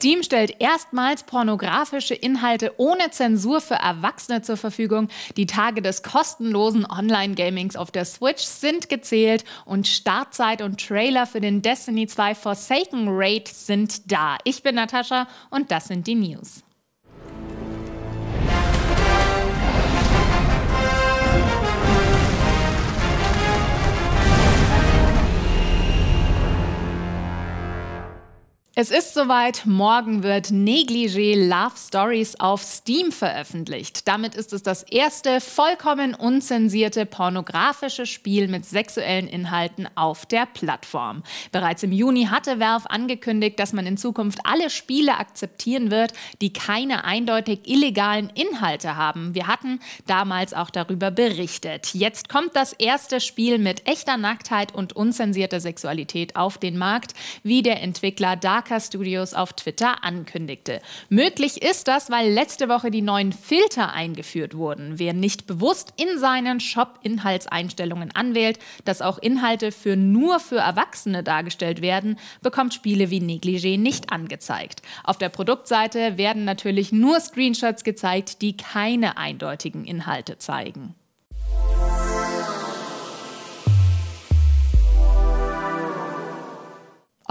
Steam stellt erstmals pornografische Inhalte ohne Zensur für Erwachsene zur Verfügung. Die Tage des kostenlosen Online-Gamings auf der Switch sind gezählt und Startzeit und Trailer für den Destiny 2 Forsaken Raid sind da. Ich bin Natascha und das sind die News. Es ist soweit, morgen wird Negligé Love Stories auf Steam veröffentlicht. Damit ist es das erste vollkommen unzensierte pornografische Spiel mit sexuellen Inhalten auf der Plattform. Bereits im Juni hatte Valve angekündigt, dass man in Zukunft alle Spiele akzeptieren wird, die keine eindeutig illegalen Inhalte haben. Wir hatten damals auch darüber berichtet. Jetzt kommt das erste Spiel mit echter Nacktheit und unzensierter Sexualität auf den Markt, wie der Entwickler Dark Marker Studios auf Twitter ankündigte. Möglich ist das, weil letzte Woche die neuen Filter eingeführt wurden. Wer nicht bewusst in seinen Shop-Inhaltseinstellungen anwählt, dass auch Inhalte für nur für Erwachsene dargestellt werden, bekommt Spiele wie Negligé nicht angezeigt. Auf der Produktseite werden natürlich nur Screenshots gezeigt, die keine eindeutigen Inhalte zeigen.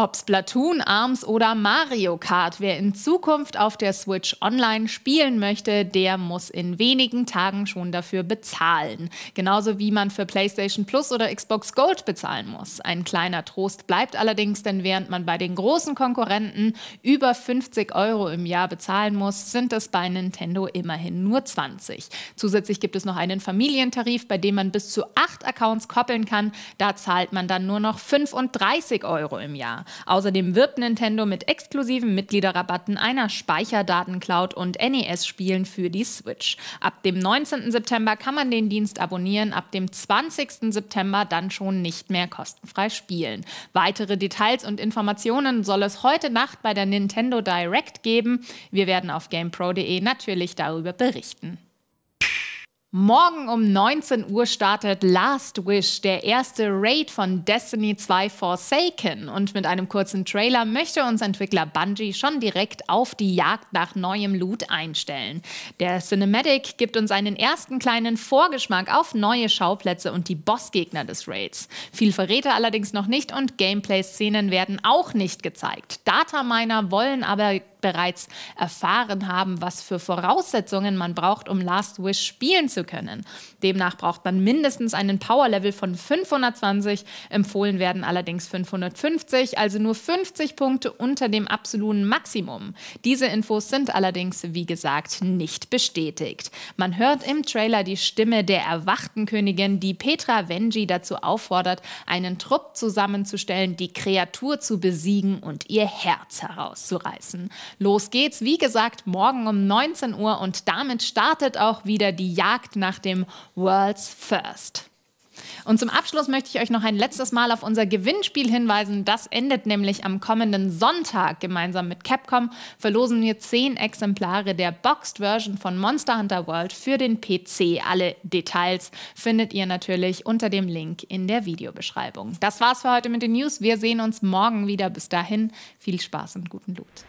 Ob Splatoon, Arms oder Mario Kart, wer in Zukunft auf der Switch online spielen möchte, der muss in wenigen Tagen schon dafür bezahlen. Genauso wie man für PlayStation Plus oder Xbox Gold bezahlen muss. Ein kleiner Trost bleibt allerdings, denn während man bei den großen Konkurrenten über 50 Euro im Jahr bezahlen muss, sind es bei Nintendo immerhin nur 20. Zusätzlich gibt es noch einen Familientarif, bei dem man bis zu acht Accounts koppeln kann. Da zahlt man dann nur noch 35 Euro im Jahr. Außerdem wirbt Nintendo mit exklusiven Mitgliederrabatten einer Speicherdatencloud und NES-Spielen für die Switch. Ab dem 19. September kann man den Dienst abonnieren, ab dem 20. September dann schon nicht mehr kostenfrei spielen. Weitere Details und Informationen soll es heute Nacht bei der Nintendo Direct geben. Wir werden auf GamePro.de natürlich darüber berichten. Morgen um 19 Uhr startet Last Wish, der erste Raid von Destiny 2 Forsaken. Und mit einem kurzen Trailer möchte uns Entwickler Bungie schon direkt auf die Jagd nach neuem Loot einstellen. Der Cinematic gibt uns einen ersten kleinen Vorgeschmack auf neue Schauplätze und die Bossgegner des Raids. Viel Verräter allerdings noch nicht und Gameplay-Szenen werden auch nicht gezeigt. Dataminer wollen aber bereits erfahren haben, was für Voraussetzungen man braucht, um Last Wish spielen zu zu können. Demnach braucht man mindestens einen Power-Level von 520, empfohlen werden allerdings 550, also nur 50 Punkte unter dem absoluten Maximum. Diese Infos sind allerdings, wie gesagt, nicht bestätigt. Man hört im Trailer die Stimme der erwachten Königin, die Petra Venji dazu auffordert, einen Trupp zusammenzustellen, die Kreatur zu besiegen und ihr Herz herauszureißen. Los geht's, wie gesagt, morgen um 19 Uhr und damit startet auch wieder die Jagd gefragt nach dem World's First. Und zum Abschluss möchte ich euch noch ein letztes Mal auf unser Gewinnspiel hinweisen. Das endet nämlich am kommenden Sonntag. Gemeinsam mit Capcom verlosen wir zehn Exemplare der Boxed Version von Monster Hunter World für den PC. Alle Details findet ihr natürlich unter dem Link in der Videobeschreibung. Das war's für heute mit den News. Wir sehen uns morgen wieder. Bis dahin viel Spaß und guten Loot.